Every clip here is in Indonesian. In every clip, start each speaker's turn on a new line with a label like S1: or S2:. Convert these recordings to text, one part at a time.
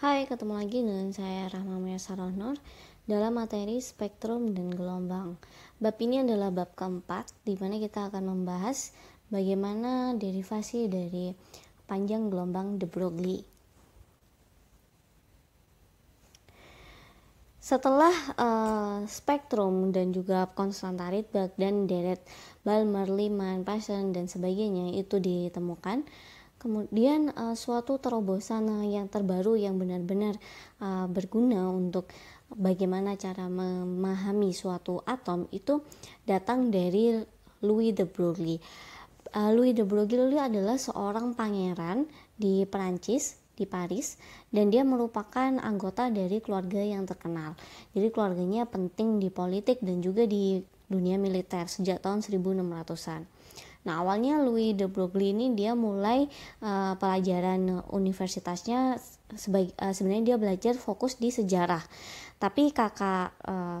S1: Hai, ketemu lagi dengan saya Rahma Muyasaroh Nur dalam materi spektrum dan gelombang. Bab ini adalah bab keempat, di mana kita akan membahas bagaimana derivasi dari panjang gelombang de Broglie. Setelah uh, spektrum dan juga konstanta Rydberg dan deret Balmer, Lyman, Paschen dan sebagainya itu ditemukan, Kemudian uh, suatu terobosan eh, yang terbaru yang benar-benar uh, berguna untuk bagaimana cara memahami suatu atom itu datang dari Louis de Broglie. Uh, Louis de Broglie adalah seorang pangeran di Perancis di Paris dan dia merupakan anggota dari keluarga yang terkenal. Jadi keluarganya penting di politik dan juga di dunia militer sejak tahun 1600-an. Nah awalnya Louis de Broglie ini dia mulai uh, pelajaran universitasnya sebaik, uh, eh, sebenarnya dia belajar fokus di sejarah. Tapi kakak uh,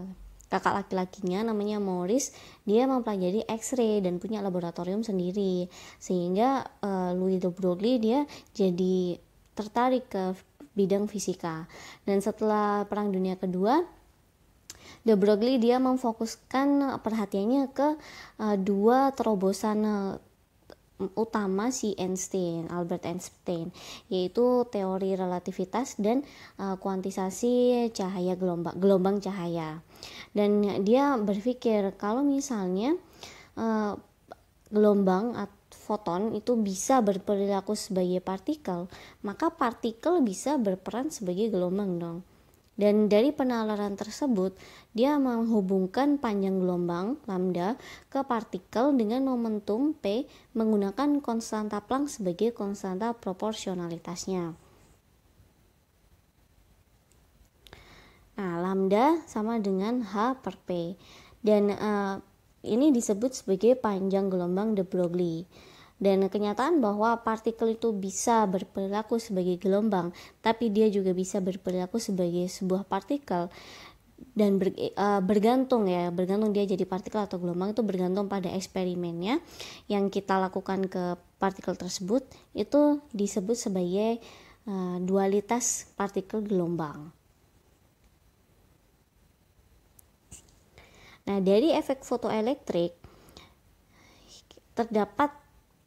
S1: kakak laki-lakinya namanya Morris dia mempelajari X-ray dan punya laboratorium sendiri sehingga uh, Louis de Broglie dia jadi tertarik ke bidang fisika dan setelah Perang Dunia Kedua De Broglie dia memfokuskan eh, perhatiannya ke uh, dua terobosan uh, utama si Einstein, Albert Einstein, yaitu teori relativitas dan uh, kuantisasi cahaya gelombang gelombang cahaya. Dan dia berpikir kalau misalnya uh, gelombang atau foton itu bisa berperilaku sebagai partikel, maka partikel bisa berperan sebagai gelombang dong. Dan dari penalaran tersebut, dia menghubungkan panjang gelombang lambda ke partikel dengan momentum P menggunakan konstanta Planck sebagai konstanta proporsionalitasnya. Nah, lambda sama dengan H per P. Dan uh, ini disebut sebagai panjang gelombang de Broglie. Dan kenyataan bahwa partikel itu bisa berperilaku sebagai gelombang, tapi dia juga bisa berperilaku sebagai sebuah partikel dan ber, uh, bergantung ya bergantung dia jadi partikel atau gelombang itu bergantung pada eksperimennya yang kita lakukan ke partikel tersebut itu disebut sebagai uh, dualitas partikel gelombang. Nah dari efek fotoelektrik terdapat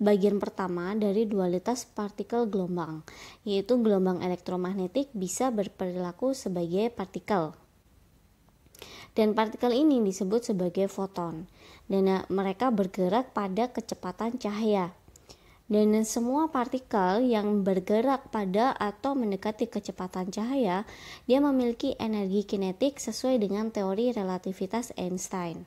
S1: bagian pertama dari dualitas partikel gelombang, yaitu gelombang elektromagnetik bisa berperilaku sebagai partikel. Dan partikel ini disebut sebagai foton, dan mereka bergerak pada kecepatan cahaya. Dan semua partikel yang bergerak pada atau mendekati kecepatan cahaya, dia memiliki energi kinetik sesuai dengan teori relativitas Einstein.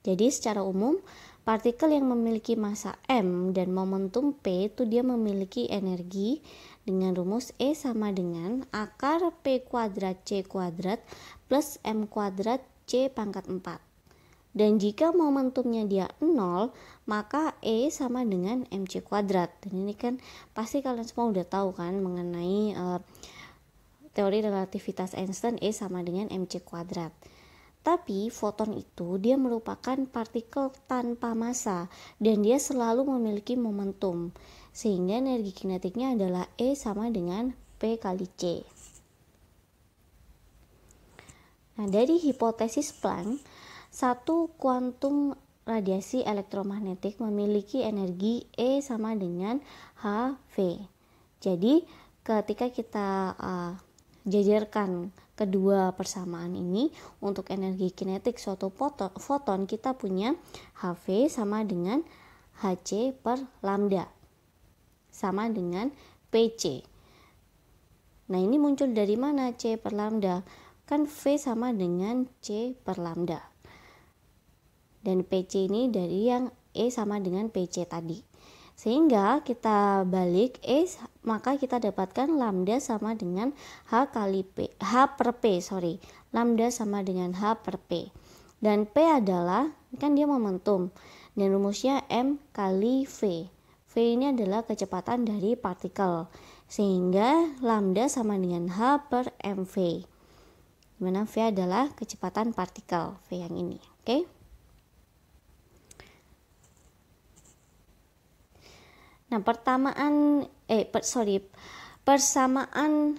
S1: Jadi secara umum partikel yang memiliki massa m dan momentum p itu dia memiliki energi dengan rumus E sama dengan akar p kuadrat c kuadrat plus m kuadrat c pangkat 4. Dan jika momentumnya dia 0, maka E sama dengan mc kuadrat. Dan ini kan pasti kalian semua udah tahu kan mengenai uh, teori relativitas Einstein E sama dengan mc kuadrat. Tapi foton itu dia merupakan partikel tanpa massa dan dia selalu memiliki momentum. Sehingga energi kinetiknya adalah E sama dengan P kali C. Nah, dari hipotesis Planck, satu kuantum radiasi elektromagnetik memiliki energi E sama dengan HV. Jadi, ketika kita uh, jajarkan kedua persamaan ini untuk energi kinetik suatu foton kita punya HV sama dengan HC per lambda sama dengan PC. Nah, ini muncul dari mana C per lambda? Kan V sama dengan C per lambda. Dan PC ini dari yang E sama dengan PC tadi. Sehingga kita balik E maka kita dapatkan lambda sama dengan H kali P, H per P, sorry. Lambda sama dengan H per P. Dan P adalah, kan dia momentum. Dan rumusnya M kali V. V ini adalah kecepatan dari partikel. Sehingga lambda sama dengan H per mv. Dimana V adalah kecepatan partikel V yang ini. Oke. Okay? Nah, pertamaan eh per, sorry, persamaan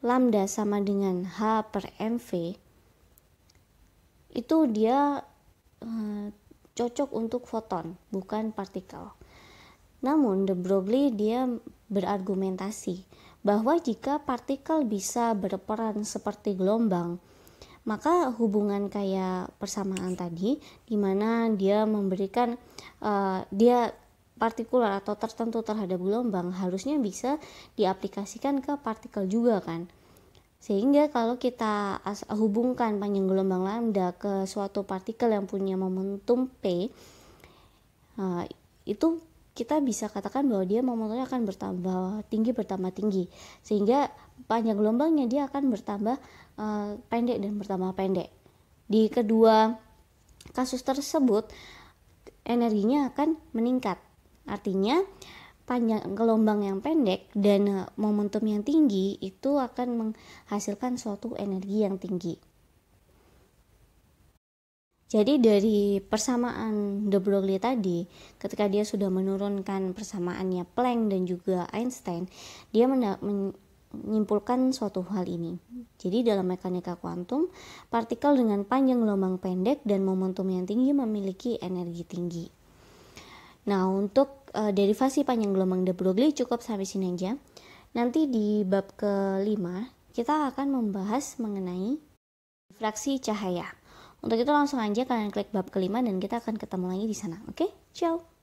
S1: lambda sama dengan H per mv itu dia eh, cocok untuk foton, bukan partikel. Namun, de Broglie dia berargumentasi bahwa jika partikel bisa berperan seperti gelombang, maka hubungan kayak persamaan tadi di mana dia memberikan uh, dia partikular atau tertentu terhadap gelombang harusnya bisa diaplikasikan ke partikel juga kan sehingga kalau kita hubungkan panjang gelombang lambda ke suatu partikel yang punya momentum p nah, itu kita bisa katakan bahwa dia momentumnya akan bertambah tinggi bertambah tinggi sehingga panjang gelombangnya dia akan bertambah eh, pendek dan bertambah pendek di kedua kasus tersebut energinya akan meningkat Artinya panjang gelombang yang pendek dan eh, momentum yang tinggi itu akan menghasilkan suatu energi yang tinggi. Jadi dari persamaan de Broglie tadi, ketika dia sudah menurunkan persamaannya Planck dan juga Einstein, dia menyimpulkan suatu hal ini. Jadi dalam mekanika kuantum, partikel dengan panjang gelombang pendek dan momentum yang tinggi memiliki energi tinggi. Nah, untuk uh, derivasi panjang gelombang de Broglie cukup sampai sini aja. Nanti di bab kelima kita akan membahas mengenai fraksi cahaya. Untuk itu langsung aja kalian klik bab kelima dan kita akan ketemu lagi di sana. Oke, okay? ciao.